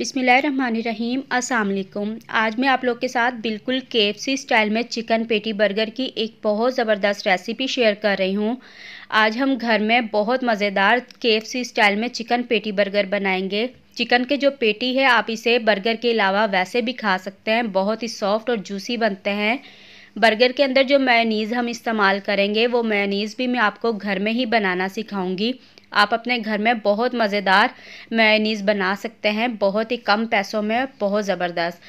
बिसमीम अस्सलाम आज मैं आप लोग के साथ बिल्कुल सी स्टाइल में चिकन पेटी बर्गर की एक बहुत ज़बरदस्त रेसिपी शेयर कर रही हूँ आज हम घर में बहुत मज़ेदार सी स्टाइल में चिकन पेटी बर्गर बनाएंगे चिकन के जो पेटी है आप इसे बर्गर के अलावा वैसे भी खा सकते हैं बहुत ही सॉफ्ट और जूसी बनते हैं बर्गर के अंदर जो मैनीज़ हम इस्तेमाल करेंगे वो मैनीज़ भी मैं आपको घर में ही बनाना सिखाऊँगी आप अपने घर में बहुत मज़ेदार मेयोनीज़ बना सकते हैं बहुत ही कम पैसों में बहुत ज़बरदस्त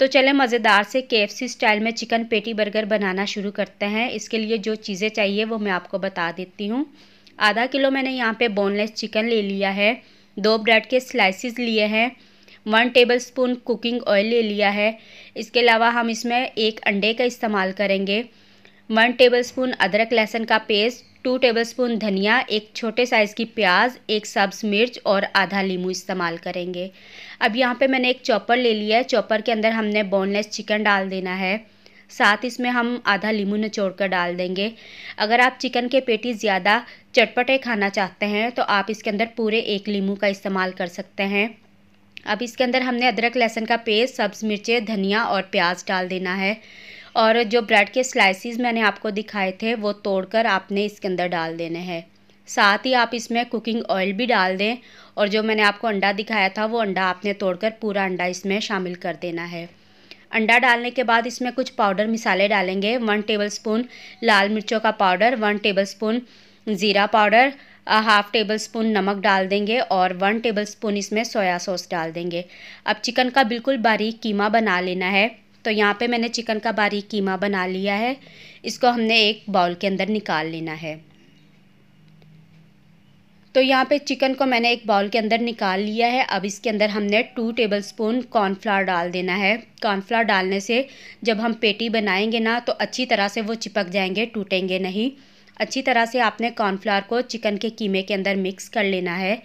तो चले मज़ेदार से के स्टाइल में चिकन पेटी बर्गर बनाना शुरू करते हैं इसके लिए जो चीज़ें चाहिए वो मैं आपको बता देती हूँ आधा किलो मैंने यहाँ पे बोनलेस चिकन ले लिया है दो ब्रेड के स्लाइसिस लिए हैं one tablespoon cooking oil ले लिया है इसके अलावा हम इसमें एक अंडे का इस्तेमाल करेंगे वन टेबल स्पून अदरक लहसुन का पेस्ट टू टेबलस्पून धनिया एक छोटे साइज़ की प्याज एक सब्ज़ मिर्च और आधा लीमू इस्तेमाल करेंगे अब यहाँ पे मैंने एक चॉपर ले लिया है चॉपर के अंदर हमने बोनलेस चिकन डाल देना है साथ इसमें हम आधा लीमू निचोड़ कर डाल देंगे अगर आप चिकन के पेटी ज़्यादा चटपटे खाना चाहते हैं तो आप इसके अंदर पूरे एक लीमू का इस्तेमाल कर सकते हैं अब इसके अंदर हमने अदरक लहसुन का पेस्ट सब्ज़ मिर्चें धनिया और प्याज डाल देना है और जो ब्रेड के स्लाइसिस मैंने आपको दिखाए थे वो तोड़कर आपने इसके अंदर डाल देने हैं साथ ही आप इसमें कुकिंग ऑयल भी डाल दें और जो मैंने आपको अंडा दिखाया था वो अंडा आपने तोड़कर पूरा अंडा इसमें शामिल कर देना है अंडा डालने के बाद इसमें कुछ पाउडर मिसाले डालेंगे वन स्पून लाल मिर्चों का पाउडर वन स्पून ज़ीरा पाउडर हाफ़ टेबल स्पून नमक डाल देंगे और वन टेबल स्पून इसमें सोया सॉस डाल देंगे अब चिकन का बिल्कुल बारीक कीमा बना लेना है तो यहाँ पे मैंने चिकन का बारीक कीमा बना लिया है इसको हमने एक बाउल के अंदर निकाल लेना है तो यहाँ पे चिकन को मैंने एक बाउल के अंदर निकाल लिया है अब इसके अंदर हमने टू टेबल स्पून कॉर्नफ्लावर डाल देना है कॉर्नफ्लावर डालने से जब हम पेटी बनाएंगे ना तो अच्छी तरह से वो चिपक जाएंगे टूटेंगे नहीं अच्छी तरह से आपने कॉर्नफ्लावर को चिकन के कीमे के अंदर मिक्स कर लेना है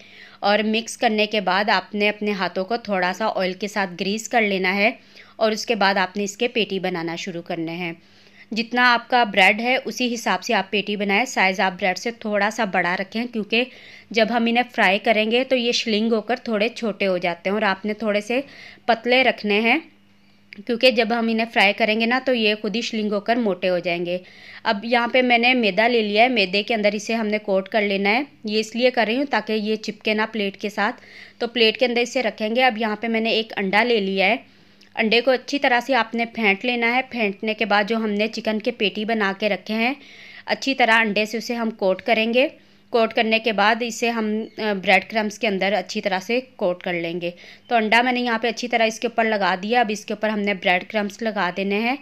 और मिक्स करने के बाद आपने अपने हाथों को थोड़ा सा ऑयल के साथ ग्रीस कर लेना है और उसके बाद आपने इसके पेटी बनाना शुरू करने हैं जितना आपका ब्रेड है उसी हिसाब से आप पेटी बनाएं साइज़ आप ब्रेड से थोड़ा सा बड़ा रखें क्योंकि जब हम इन्हें फ्राई करेंगे तो ये श्लिंग होकर थोड़े छोटे हो जाते हैं और आपने थोड़े से पतले रखने हैं क्योंकि जब हम इन्हें फ्राई करेंगे ना तो ये खुद ही श्लिंग होकर मोटे हो जाएंगे अब यहाँ पे मैंने मैदा ले लिया है मैदे के अंदर इसे हमने कोट कर लेना है ये इसलिए कर रही हूँ ताकि ये चिपके ना प्लेट के साथ तो प्लेट के अंदर इसे रखेंगे अब यहाँ पे मैंने एक अंडा ले लिया है अंडे को अच्छी तरह से आपने फेंट लेना है फेंटने के बाद जो हमने चिकन के पेटी बना के रखे हैं अच्छी तरह अंडे से उसे हम कोट करेंगे कोट करने के बाद इसे हम ब्रेड क्रम्स के अंदर अच्छी तरह से कोट कर लेंगे तो अंडा मैंने यहाँ पे अच्छी तरह इसके ऊपर लगा दिया अब इसके ऊपर हमने ब्रेड क्रम्स लगा देने हैं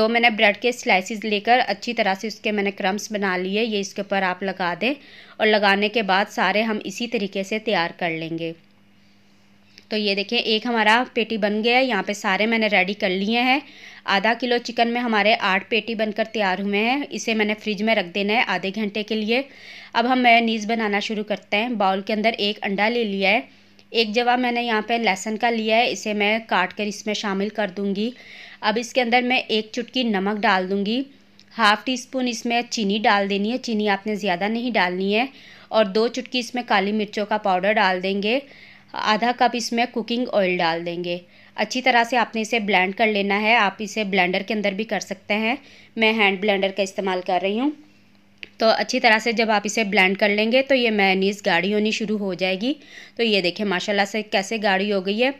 दो मैंने ब्रेड के स्लाइसिस लेकर अच्छी तरह से उसके मैंने क्रम्स बना लिए ये इसके ऊपर आप लगा दें और लगाने के बाद सारे हम इसी तरीके से तैयार कर लेंगे तो ये देखिए एक हमारा पेटी बन गया है यहाँ पे सारे मैंने रेडी कर लिए हैं आधा किलो चिकन में हमारे आठ पेटी बनकर तैयार हुए हैं इसे मैंने फ्रिज में रख देना है आधे घंटे के लिए अब हम मैनीज़ बनाना शुरू करते हैं बाउल के अंदर एक अंडा ले लिया है एक जवा मैंने यहाँ पे लहसुन का लिया है इसे मैं काट कर इसमें शामिल कर दूँगी अब इसके अंदर मैं एक चुटकी नमक डाल दूँगी हाफ़ टी स्पून इसमें चीनी डाल देनी है चीनी आपने ज़्यादा नहीं डालनी है और दो चुटकी इसमें काली मिर्चों का पाउडर डाल देंगे आधा कप इसमें कुकिंग ऑयल डाल देंगे अच्छी तरह से आपने इसे ब्लेंड कर लेना है आप इसे ब्लेंडर के अंदर भी कर सकते हैं मैं हैंड ब्लेंडर का इस्तेमाल कर रही हूँ तो अच्छी तरह से जब आप इसे ब्लेंड कर लेंगे तो ये मैनीस गाढ़ी होनी शुरू हो जाएगी तो ये देखें माशाल्लाह से कैसे गाढ़ी हो गई है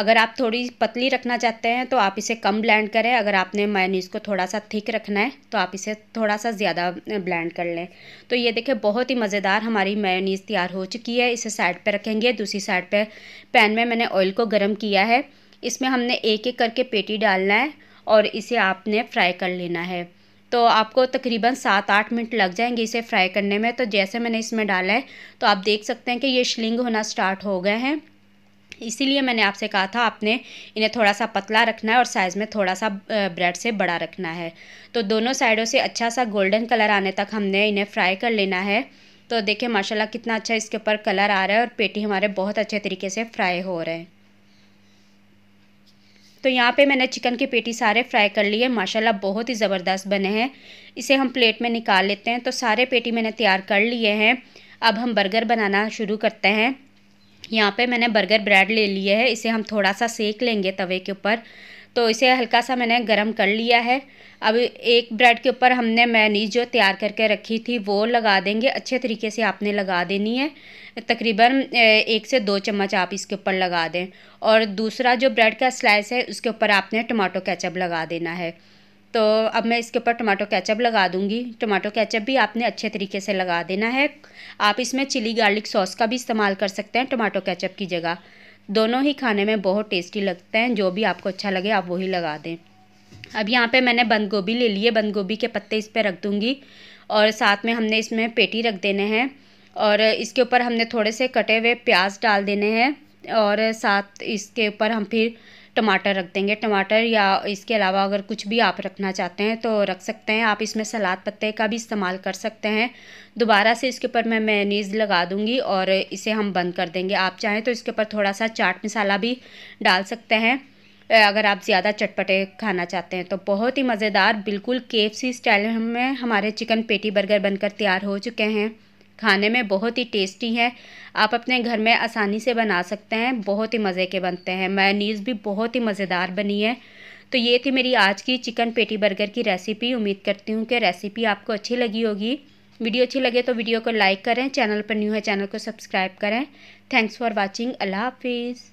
अगर आप थोड़ी पतली रखना चाहते हैं तो आप इसे कम ब्लेंड करें अगर आपने मायनीज़ को थोड़ा सा थिक रखना है तो आप इसे थोड़ा सा ज़्यादा ब्लेंड कर लें तो ये देखें बहुत ही मज़ेदार हमारी मैनीज तैयार हो चुकी है इसे साइड पर रखेंगे दूसरी साइड पर पैन में मैंने ऑयल को गर्म किया है इसमें हमने एक एक करके पेटी डालना है और इसे आपने फ्राई कर लेना है तो आपको तकरीबन सात आठ मिनट लग जाएंगे इसे फ्राई करने में तो जैसे मैंने इसमें डाला है तो आप देख सकते हैं कि ये श्लिंग होना स्टार्ट हो गए हैं इसीलिए मैंने आपसे कहा था आपने इन्हें थोड़ा सा पतला रखना है और साइज़ में थोड़ा सा ब्रेड से बड़ा रखना है तो दोनों साइडों से अच्छा सा गोल्डन कलर आने तक हमने इन्हें फ्राई कर लेना है तो देखिए माशाल्लाह कितना अच्छा इसके ऊपर कलर आ रहा है और पेटी हमारे बहुत अच्छे तरीके से फ्राई हो रहे हैं तो यहाँ पे मैंने चिकन की पेटी सारे फ्राई कर लिए माशाल्लाह बहुत ही ज़बरदस्त बने हैं इसे हम प्लेट में निकाल लेते हैं तो सारे पेटी मैंने तैयार कर लिए हैं अब हम बर्गर बनाना शुरू करते हैं यहाँ पे मैंने बर्गर ब्रेड ले लिए है इसे हम थोड़ा सा सेक लेंगे तवे के ऊपर तो इसे हल्का सा मैंने गरम कर लिया है अब एक ब्रेड के ऊपर हमने मैनीज जो तैयार करके रखी थी वो लगा देंगे अच्छे तरीके से आपने लगा देनी है तकरीबन एक से दो चम्मच आप इसके ऊपर लगा दें और दूसरा जो ब्रेड का स्लाइस है उसके ऊपर आपने टमाटो कैचअप लगा देना है तो अब मैं इसके ऊपर टमाटो कैचअप लगा दूंगी टमाटो कैचअप भी आपने अच्छे तरीके से लगा देना है आप इसमें चिली गार्लिक सॉस का भी इस्तेमाल कर सकते हैं टमाटो कैचअप की जगह दोनों ही खाने में बहुत टेस्टी लगते हैं जो भी आपको अच्छा लगे आप वही लगा दें अब यहाँ पे मैंने बंद गोभी ले लिए बंद गोभी के पत्ते इस पर रख दूँगी और साथ में हमने इसमें पेटी रख देने हैं और इसके ऊपर हमने थोड़े से कटे हुए प्याज डाल देने हैं और साथ इसके ऊपर हम फिर टमाटर रख देंगे टमाटर या इसके अलावा अगर कुछ भी आप रखना चाहते हैं तो रख सकते हैं आप इसमें सलाद पत्ते का भी इस्तेमाल कर सकते हैं दोबारा से इसके ऊपर मैं मैनीज़ लगा दूँगी और इसे हम बंद कर देंगे आप चाहें तो इसके ऊपर थोड़ा सा चाट मसाला भी डाल सकते हैं अगर आप ज़्यादा चटपटे खाना चाहते हैं तो बहुत ही मज़ेदार बिल्कुल केएफसी स्टाइल में हमारे चिकन पेटी बर्गर बनकर तैयार हो चुके हैं खाने में बहुत ही टेस्टी है आप अपने घर में आसानी से बना सकते हैं बहुत ही मज़े के बनते हैं मैनीज़ भी बहुत ही मज़ेदार बनी है तो ये थी मेरी आज की चिकन पेटी बर्गर की रेसिपी उम्मीद करती हूँ कि रेसिपी आपको अच्छी लगी होगी वीडियो अच्छी लगे तो वीडियो को लाइक करें चैनल पर न्यू है चैनल को सब्सक्राइब करें थैंक्स फॉर वॉचिंग अल्लाह हाफिज़